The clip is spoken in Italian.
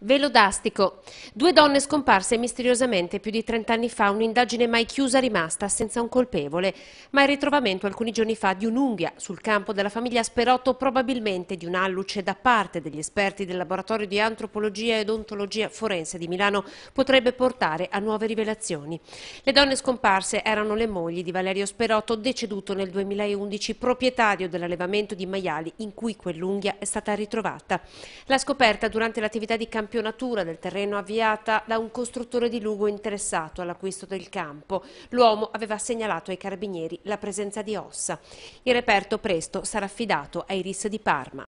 Velodastico. Due donne scomparse misteriosamente più di 30 anni fa, un'indagine mai chiusa rimasta senza un colpevole, ma il ritrovamento alcuni giorni fa di un'unghia sul campo della famiglia Sperotto probabilmente di un'alluce da parte degli esperti del laboratorio di antropologia ed ontologia forense di Milano potrebbe portare a nuove rivelazioni. Le donne scomparse erano le mogli di Valerio Sperotto, deceduto nel 2011, proprietario dell'allevamento di maiali in cui quell'unghia è stata ritrovata. La scoperta durante l'attività di campagna campionatura del terreno avviata da un costruttore di Lugo interessato all'acquisto del campo. L'uomo aveva segnalato ai carabinieri la presenza di ossa. Il reperto presto sarà affidato ai RIS di Parma.